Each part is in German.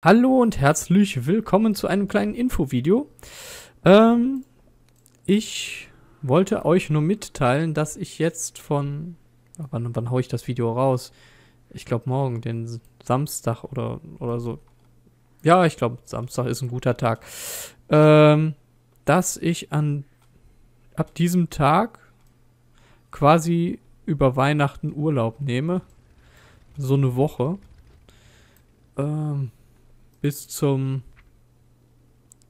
Hallo und herzlich willkommen zu einem kleinen Infovideo. Ähm, ich wollte euch nur mitteilen, dass ich jetzt von... Oh, wann, wann haue ich das Video raus? Ich glaube morgen, den Samstag oder, oder so. Ja, ich glaube Samstag ist ein guter Tag. Ähm, dass ich an ab diesem Tag quasi über Weihnachten Urlaub nehme. So eine Woche. Ähm, bis zum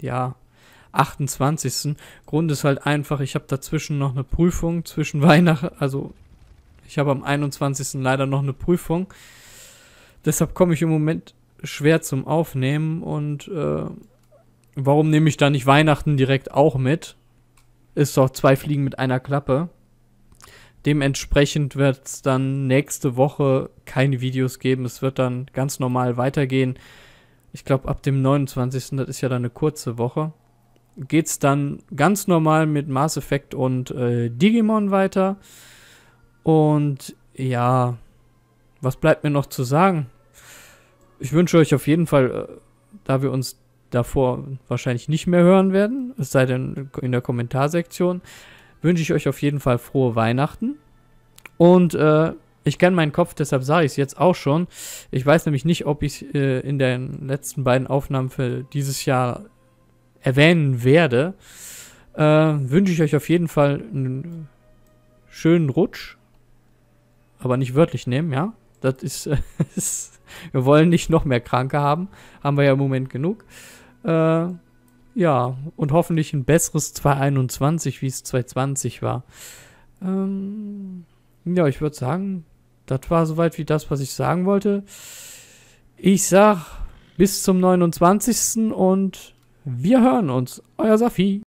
ja 28. Grund ist halt einfach, ich habe dazwischen noch eine Prüfung zwischen Weihnachten, also ich habe am 21. leider noch eine Prüfung. Deshalb komme ich im Moment schwer zum Aufnehmen und äh, warum nehme ich da nicht Weihnachten direkt auch mit? Ist doch zwei Fliegen mit einer Klappe. Dementsprechend wird es dann nächste Woche keine Videos geben. Es wird dann ganz normal weitergehen ich glaube ab dem 29. das ist ja dann eine kurze Woche, geht es dann ganz normal mit Mass Effect und äh, Digimon weiter. Und ja, was bleibt mir noch zu sagen? Ich wünsche euch auf jeden Fall, äh, da wir uns davor wahrscheinlich nicht mehr hören werden, es sei denn in der Kommentarsektion, wünsche ich euch auf jeden Fall frohe Weihnachten. Und äh, ich kenne meinen Kopf, deshalb sage ich es jetzt auch schon. Ich weiß nämlich nicht, ob ich es äh, in den letzten beiden Aufnahmen für dieses Jahr erwähnen werde. Äh, Wünsche ich euch auf jeden Fall einen schönen Rutsch. Aber nicht wörtlich nehmen, ja? Das ist, äh, ist wir wollen nicht noch mehr Kranke haben. Haben wir ja im Moment genug. Äh, ja, und hoffentlich ein besseres 2021, wie es 2020 war. Ähm, ja, ich würde sagen, das war soweit wie das, was ich sagen wollte. Ich sag bis zum 29. und wir hören uns. Euer Safi.